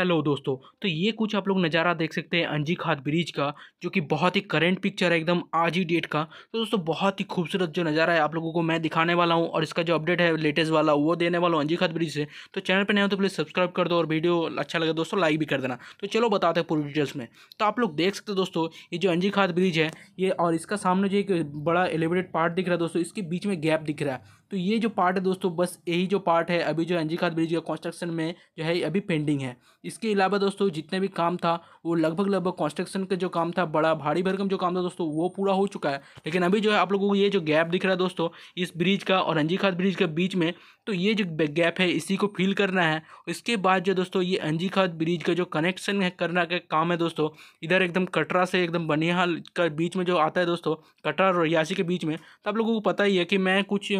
hello दोस्तों तो ये कुछ आप लोग नज़ारा देख सकते हैं अंजी खाद ब्रिज का जो कि बहुत ही करंट पिक्चर है एकदम आज ही डेट का तो दोस्तों बहुत ही खूबसूरत जो नज़ारा है आप लोगों को मैं दिखाने वाला हूँ और इसका जो अपडेट है लेटेस्ट वाला वो देने वाला हूँ अंजी खाद ब्रिज से तो चैनल पर नए हो तो प्लीज़ सब्सक्राइब कर दो और वीडियो अच्छा लगे दोस्तों लाइक भी कर देना तो चलो बताते हैं पूरी डिटेल्स में तो आप लोग देख सकते दोस्तों ये जो अंजी खाद ब्रिज है ये और इसका सामने जो एक बड़ा एलिवेटेड पार्ट दिख रहा है दोस्तों इसके बीच में गैप दिख रहा है तो ये जो पार्ट है दोस्तों बस यही जो पार्ट है अभी जो खाद ब्रिज का कंस्ट्रक्शन में जो है अभी पेंडिंग है इसके अलावा दोस्तों जितने भी काम था वो लगभग लगभग कंस्ट्रक्शन का जो काम था बड़ा भारी भरकम जो काम था दोस्तों वो पूरा हो चुका है लेकिन अभी जो है आप लोगों को ये जो गैप दिख रहा है दोस्तों इस ब्रिज का और एन ब्रिज के बीच में तो ये जो गैप है इसी को फिल करना है इसके बाद जो दोस्तों ये अंजीखाद ब्रिज का जो कनेक्शन है करना का काम है दोस्तों इधर एकदम कटरा से एकदम बनिहाल का बीच में जो आता है दोस्तों कटरा और रियासी के बीच में तो आप लोगों को पता ही है कि मैं कुछ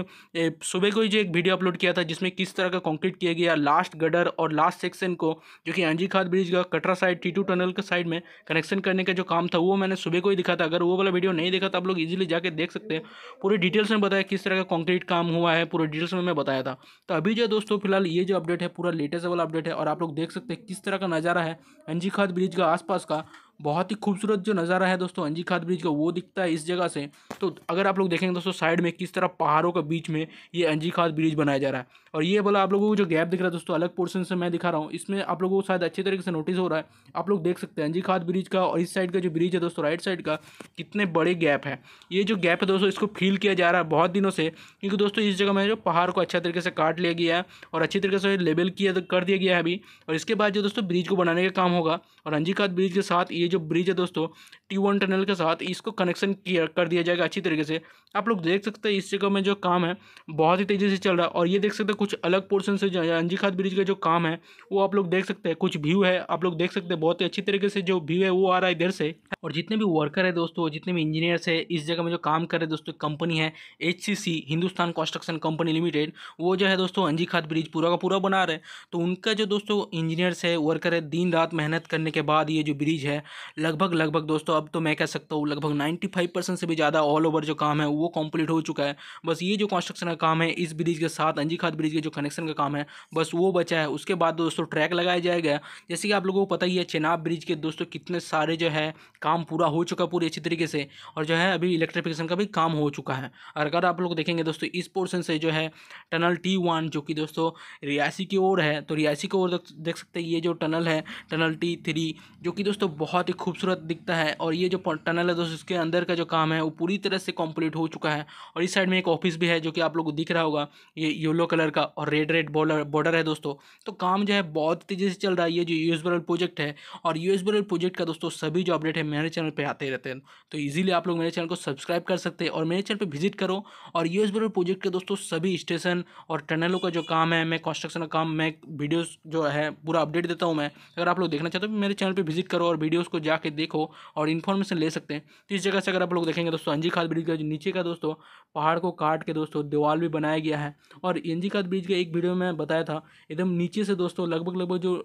सुबह को ही जो एक वीडियो अपलोड किया था जिसमें किस तरह का कॉन्क्रीट किया गया लास्ट गडर और लास्ट सेक्शन को जो कि अंजी खाद ब्रिज का कटरा साइड टी टनल के साइड में कनेक्शन करने का जो काम था वो मैंने सुबह को ही दिखा था अगर वो वाला वीडियो नहीं देखा तो आप लोग इजिली जाके देख सकते हैं पूरी डिटेल्स में बताया किस तरह का कॉन्क्रीट काम हुआ है पूरे डिटेल्स में मैं बताया था तो अभी जो दोस्तों फिलहाल ये जो अपडेट है पूरा लेटेस्ट वाला अपडेट है और आप लोग देख सकते हैं किस तरह का नज़ारा है अंजीखाद खाद ब्रिज का आसपास का बहुत ही खूबसूरत जो नज़ारा है दोस्तों अंजी खाद ब्रिज का वो दिखता है इस जगह से तो अगर आप लोग देखेंगे दोस्तों साइड में किस तरह पहाड़ों के बीच में ये अंजी खाद ब्रिज बनाया जा रहा है और ये बोला आप लोगों को जो गैप दिख रहा है दोस्तों अलग पोर्सन से मैं दिखा रहा हूँ इसमें आप लोगों को शायद अच्छे तरीके से नोटिस हो रहा है आप लोग देख सकते हैं अंजी खाद ब्रिज का और इस साइड का जो ब्रिज है दोस्तों राइट साइड का कितने बड़े गैप है ये जो गैप है दोस्तों इसको फील किया जा रहा है बहुत दिनों से क्योंकि दोस्तों इस जगह में जो पहाड़ को अच्छा तरीके से काट लिया गया है और अच्छी तरीके से लेबल किया कर दिया गया है अभी और इसके बाद जो दोस्तों ब्रिज को बनाने का काम होगा और अंजीकात ब्रिज के साथ ये जो ब्रिज है दोस्तों टी वन टनल के साथ इसको कनेक्शन किया कर दिया जाएगा अच्छी तरीके से आप लोग देख सकते हैं इस जगह में जो काम है बहुत ही तेज़ी से चल रहा है और ये देख सकते हैं कुछ अलग पोर्सन से अंजीखात ब्रिज का जो काम है वो आप लोग देख सकते हैं कुछ व्यू है आप लोग देख सकते हैं बहुत ही अच्छी तरीके से जो व्यू है वो आ रहा है इधर से और जितने भी वर्कर है दोस्तों जितने भी इंजीनियर्स है इस जगह में जो काम कर रहे दोस्तों कंपनी है H Hindustan construction company limited वो जो है दोस्तों अंजीखात ब्रिज पूरा का पूरा बना रहे तो उनका जो दोस्तों इंजीनियर्स है वर्कर है दिन रात मेहनत करने करने के बाद ये जो ब्रिज है लगभग लगभग दोस्तों अब तो मैं कह सकता हूँ लगभग नाइन्टी फाइव परसेंट से भी ज़्यादा ऑल ओवर जो काम है वो कंप्लीट हो चुका है बस ये जो कंस्ट्रक्शन का काम है इस ब्रिज के साथ अंजी खाद ब्रिज के जो कनेक्शन का काम है बस वो बचा है उसके बाद दोस्तों ट्रैक लगाया जाएगा जैसे कि आप लोगों को पता ही है चेनाब ब्रिज के दोस्तों कितने सारे जो है काम पूरा हो चुका पूरी अच्छी तरीके से और जो है अभी इलेक्ट्रिफिकेशन का भी काम हो चुका है और अगर आप लोग देखेंगे दोस्तों इस पोर्सन से जो है टनल टी वन जो कि दोस्तों रियासी की ओर है तो रियासी की ओर देख सकते हैं ये जो टनल है टनल टी थ्री नदी जो कि दोस्तों बहुत ही खूबसूरत दिखता है और ये जो टनल है दोस्तों इसके अंदर का जो काम है वो पूरी तरह से कम्प्लीट हो चुका है और इस साइड में एक ऑफिस भी है जो कि आप लोग को दिख रहा होगा ये येलो कलर का और रेड रेड बॉर्डर बॉर्डर है दोस्तों तो काम जो है बहुत तेज़ी से चल रहा है ये जो यू एस प्रोजेक्ट है और यू बरल प्रोजेक्ट का दोस्तों सभी जो अपडेट है मेरे चैनल पर आते रहते हैं तो ईजिली आप लोग मेरे चैनल को सब्सक्राइब कर सकते हैं और मेरे चैनल पर विजिट करो और यू एस प्रोजेक्ट के दोस्तों सभी स्टेशन और टनलों का जो काम है मैं कंस्ट्रक्शन का काम मैं वीडियोज़ जो है पूरा अपडेट देता हूँ मैं अगर आप लोग देखना चाहते हो मेरे मेरे चैनल पर विजिट करो और वीडियोज़ को जाके देखो और इन्फॉर्मेशन ले सकते हैं तो इस जगह से अगर आप लोग देखेंगे दोस्तों अंजी खाद ब्रिज का जो नीचे का दोस्तों पहाड़ को काट के दोस्तों दीवार भी बनाया गया है और एनजी खाद ब्रिज का एक वीडियो में बताया था एकदम नीचे से दोस्तों लगभग लगभग जो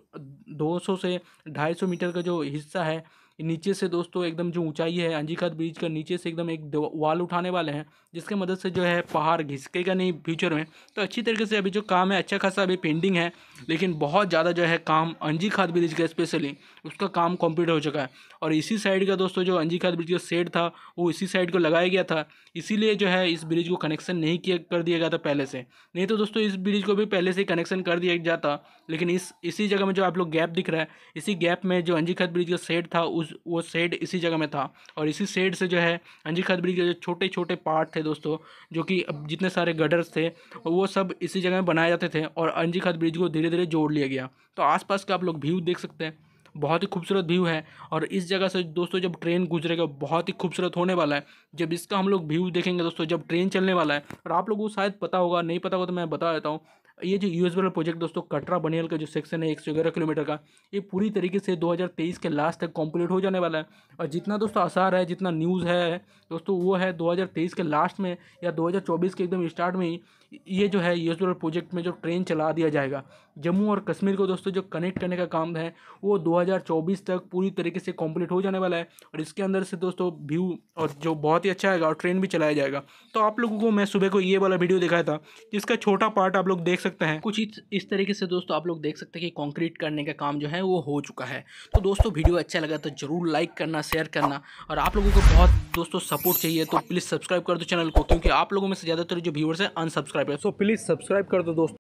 दो सौ से ढाई सौ मीटर का जो हिस्सा है नीचे से दोस्तों एकदम जो ऊंचाई है अंजीखत ब्रिज का नीचे से एकदम एक वाल उठाने वाले हैं जिसके मदद से जो है पहाड़ घिसकेगा नहीं फ्यूचर में तो अच्छी तरीके से अभी जो काम है अच्छा खासा अभी पेंडिंग है लेकिन बहुत ज़्यादा जो है काम अंजी खाद ब्रिज का स्पेशली उसका काम कम्प्लीट हो चुका है और इसी साइड का दोस्तों जो अंजी खाद ब्रिज का सेट था वो इसी साइड को लगाया गया था इसीलिए जो है इस ब्रिज को कनेक्शन नहीं किया कर दिया गया था पहले से नहीं तो दोस्तों इस ब्रिज को भी पहले से कनेक्शन कर दिया जाता लेकिन इस इसी जगह में जो आप लोग गैप दिख रहा है इसी गैप में जो अंजी खाद ब्रिज का सेट था उस उस वो शेड इसी जगह में था और इसी शेड से जो है अंजी खाद ब्रिज के जो छोटे छोटे पार्ट थे दोस्तों जो कि अब जितने सारे गडर्स थे वो सब इसी जगह में बनाए जाते थे और अंजी खाद ब्रिज को धीरे धीरे जोड़ लिया गया तो आसपास का आप लोग व्यू देख सकते हैं बहुत ही खूबसूरत व्यू है और इस जगह से दोस्तों जब ट्रेन गुजरेगा बहुत ही खूबसूरत होने वाला है जब इसका हम लोग व्यू देखेंगे दोस्तों जब ट्रेन चलने वाला है और आप लोगों को शायद पता होगा नहीं पता होगा तो मैं बता देता हूँ ये जो यूएस वाला प्रोजेक्ट दोस्तों कटरा बनियल का जो सेक्शन है एक सौ ग्यारह किलोमीटर का ये पूरी तरीके से 2023 के लास्ट तक कंप्लीट हो जाने वाला है और जितना दोस्तों आसार है जितना न्यूज़ है दोस्तों वो है 2023 के लास्ट में या 2024 के एकदम स्टार्ट में ही ये जो है यूज प्रोजेक्ट में जो ट्रेन चला दिया जाएगा जम्मू और कश्मीर को दोस्तों जो कनेक्ट करने का काम है वो 2024 तक पूरी तरीके से कंप्लीट हो जाने वाला है और इसके अंदर से दोस्तों व्यू और जो बहुत ही अच्छा आएगा और ट्रेन भी चलाया जाएगा तो आप लोगों को मैं सुबह को ये वाला वीडियो दिखाया था जिसका छोटा पार्ट आप लोग देख सकते हैं कुछ इस, तरीके से दोस्तों आप लोग देख सकते हैं कि कॉन्क्रीट करने का काम जो है वो हो चुका है तो दोस्तों वीडियो अच्छा लगा तो ज़रूर लाइक करना शेयर करना और आप लोगों को बहुत दोस्तों सपोर्ट चाहिए तो प्लीज़ सब्सक्राइब कर दो चैनल को क्योंकि आप लोगों में से ज़्यादातर जो व्यूवर्स हैं अनसब्सक्राइब सब्सक्राइब है सो प्लीज़ सब्सक्राइब कर दो दोस्तों